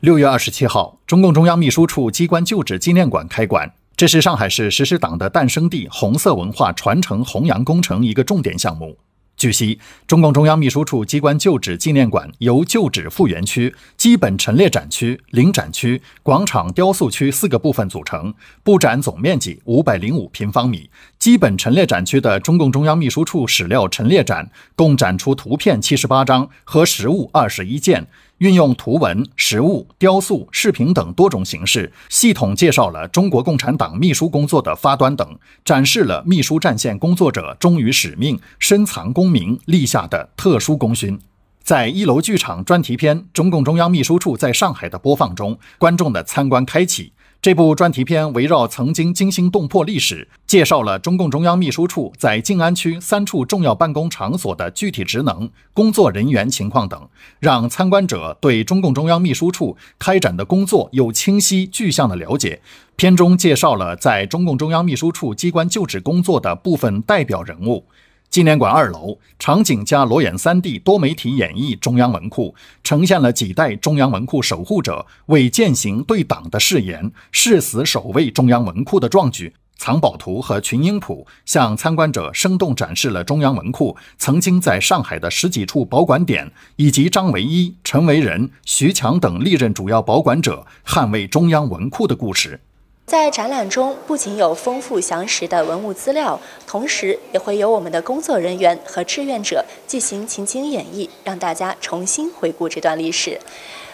六月二十七号，中共中央秘书处机关旧址纪念馆开馆。这是上海市实施党的诞生地红色文化传承弘扬工程一个重点项目。据悉，中共中央秘书处机关旧址纪念馆由旧址复原区、基本陈列展区、临展区、广场雕塑区四个部分组成，布展总面积五百零五平方米。基本陈列展区的中共中央秘书处史料陈列展，共展出图片七十八张和实物二十一件，运用图文、实物、雕塑、视频等多种形式，系统介绍了中国共产党秘书工作的发端等，展示了秘书战线工作者忠于使命、深藏功名立下的特殊功勋。在一楼剧场专题片《中共中央秘书处在上海》的播放中，观众的参观开启。这部专题片围绕曾经惊心动魄历史，介绍了中共中央秘书处在静安区三处重要办公场所的具体职能、工作人员情况等，让参观者对中共中央秘书处开展的工作有清晰、具象的了解。片中介绍了在中共中央秘书处机关就职工作的部分代表人物。纪念馆二楼场景加裸眼 3D 多媒体演绎中央文库，呈现了几代中央文库守护者为践行对党的誓言，誓死守卫中央文库的壮举。藏宝图和群英谱向参观者生动展示了中央文库曾经在上海的十几处保管点，以及张维一、陈为仁、徐强等历任主要保管者捍卫中央文库的故事。在展览中，不仅有丰富详实的文物资料，同时也会有我们的工作人员和志愿者进行情景演绎，让大家重新回顾这段历史。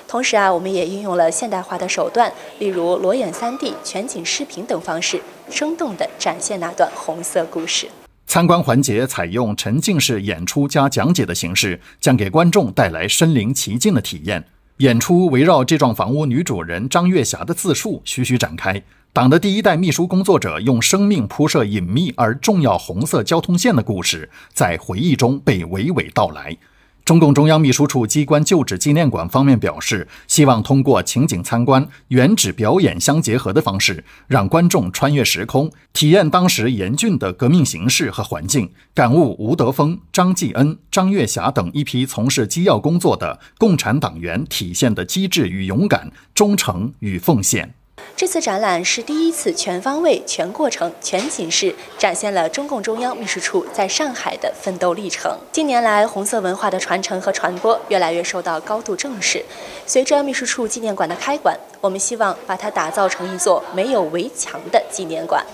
同时啊，我们也运用了现代化的手段，例如裸眼 3D、全景视频等方式，生动的展现那段红色故事。参观环节采用沉浸式演出加讲解的形式，将给观众带来身临其境的体验。演出围绕这幢房屋女主人张月霞的自述徐徐展开，党的第一代秘书工作者用生命铺设隐秘而重要红色交通线的故事，在回忆中被娓娓道来。中共中央秘书处机关旧址纪念馆方面表示，希望通过情景参观、原址表演相结合的方式，让观众穿越时空，体验当时严峻的革命形势和环境，感悟吴德峰、张继恩、张月霞等一批从事机要工作的共产党员体现的机智与勇敢、忠诚与奉献。这次展览是第一次全方位、全过程、全景式展现了中共中央秘书处在上海的奋斗历程。近年来，红色文化的传承和传播越来越受到高度重视。随着秘书处纪念馆的开馆，我们希望把它打造成一座没有围墙的纪念馆。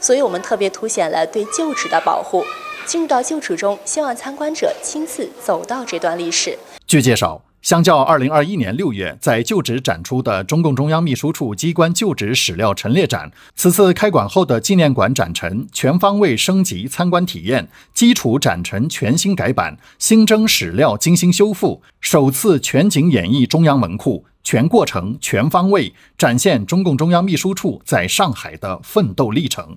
所以我们特别凸显了对旧址的保护。进入到旧址中，希望参观者亲自走到这段历史。据介绍。相较二零二一年六月在旧址展出的中共中央秘书处机关旧址史料陈列展，此次开馆后的纪念馆展陈全方位升级参观体验，基础展陈全新改版，新增史料精心修复，首次全景演绎中央文库全过程，全方位展现中共中央秘书处在上海的奋斗历程。